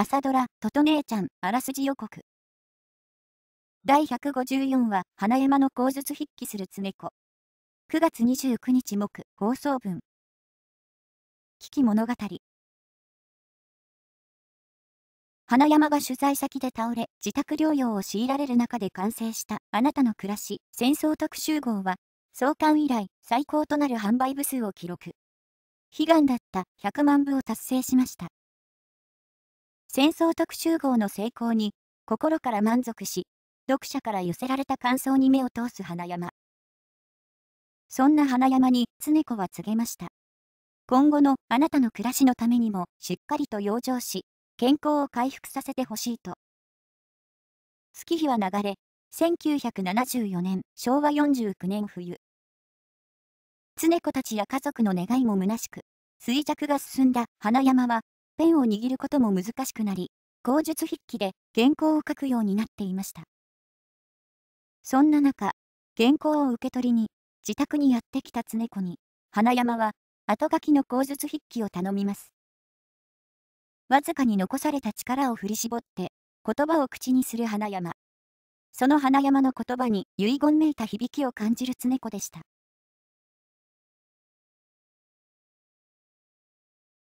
朝ドラ、とと姉ちゃん、あらすじ予告。第154話、花山の口述筆記する常子。9月29日木、放送分。危機物語。花山が取材先で倒れ、自宅療養を強いられる中で完成したあなたの暮らし、戦争特集号は、創刊以来最高となる販売部数を記録。悲願だった100万部を達成しました。戦争特集号の成功に心から満足し、読者から寄せられた感想に目を通す花山。そんな花山に常子は告げました。今後のあなたの暮らしのためにもしっかりと養生し、健康を回復させてほしいと。月日は流れ、1974年昭和49年冬。常子たちや家族の願いも虚しく、衰弱が進んだ花山はペンを握ることも難しくなり、口述筆記で原稿を書くようになっていました。そんな中、原稿を受け取りに、自宅にやってきた常子に、花山は、後書きの口述筆記を頼みます。わずかに残された力を振り絞って、言葉を口にする花山。その花山の言葉に遺言めいた響きを感じる常子でした。